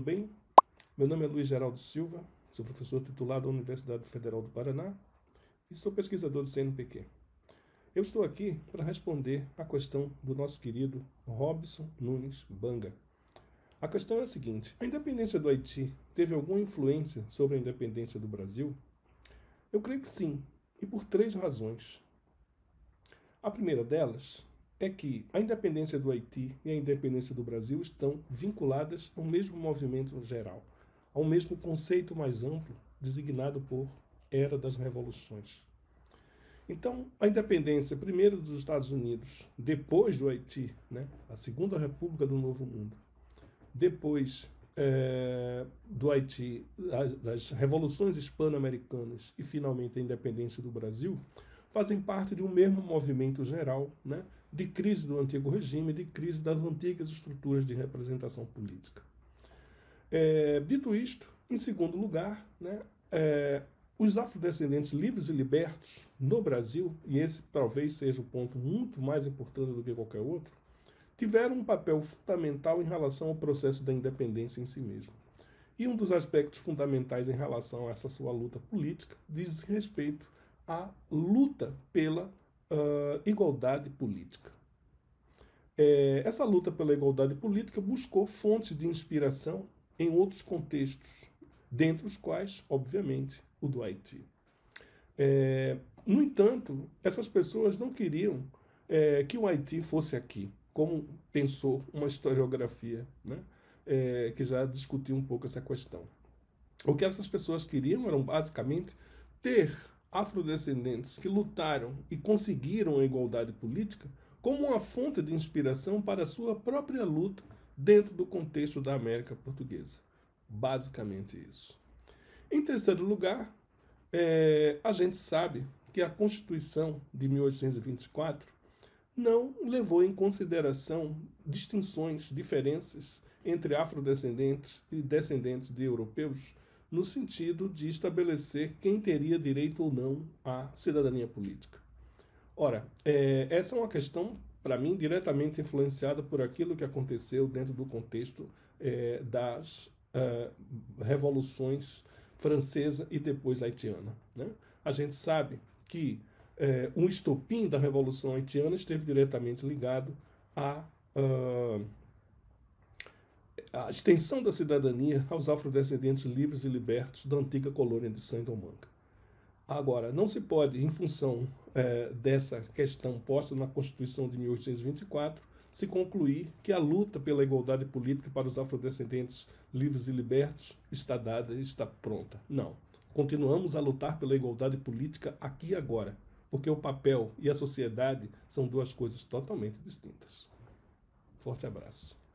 tudo bem? Meu nome é Luiz Geraldo Silva, sou professor titular da Universidade Federal do Paraná e sou pesquisador do CNPq. Eu estou aqui para responder a questão do nosso querido Robson Nunes Banga. A questão é a seguinte: a independência do Haiti teve alguma influência sobre a independência do Brasil? Eu creio que sim, e por três razões. A primeira delas é que a independência do Haiti e a independência do Brasil estão vinculadas ao mesmo movimento geral, ao mesmo conceito mais amplo designado por Era das Revoluções. Então, a independência primeiro dos Estados Unidos, depois do Haiti, né, a Segunda República do Novo Mundo, depois é, do Haiti, das, das revoluções hispano-americanas e finalmente a independência do Brasil, fazem parte de um mesmo movimento geral, né, de crise do antigo regime, de crise das antigas estruturas de representação política. É, dito isto, em segundo lugar, né, é, os afrodescendentes livres e libertos no Brasil, e esse talvez seja o ponto muito mais importante do que qualquer outro, tiveram um papel fundamental em relação ao processo da independência em si mesmo. E um dos aspectos fundamentais em relação a essa sua luta política diz respeito à luta pela uh, igualdade política. É, essa luta pela igualdade política buscou fontes de inspiração em outros contextos, dentre os quais, obviamente, o do Haiti. É, no entanto, essas pessoas não queriam é, que o Haiti fosse aqui, como pensou uma historiografia né, é, que já discutiu um pouco essa questão. O que essas pessoas queriam eram basicamente ter afrodescendentes que lutaram e conseguiram a igualdade política como uma fonte de inspiração para a sua própria luta dentro do contexto da América Portuguesa. Basicamente isso. Em terceiro lugar, é, a gente sabe que a Constituição de 1824 não levou em consideração distinções, diferenças entre afrodescendentes e descendentes de europeus no sentido de estabelecer quem teria direito ou não à cidadania política. Ora, é, essa é uma questão, para mim, diretamente influenciada por aquilo que aconteceu dentro do contexto é, das é, revoluções francesa e depois haitiana. Né? A gente sabe que é, um estopim da Revolução Haitiana esteve diretamente ligado à uh, a extensão da cidadania aos afrodescendentes livres e libertos da antiga colônia de Sandomanca. Agora, não se pode, em função é, dessa questão posta na Constituição de 1824, se concluir que a luta pela igualdade política para os afrodescendentes livres e libertos está dada e está pronta. Não. Continuamos a lutar pela igualdade política aqui e agora, porque o papel e a sociedade são duas coisas totalmente distintas. Forte abraço.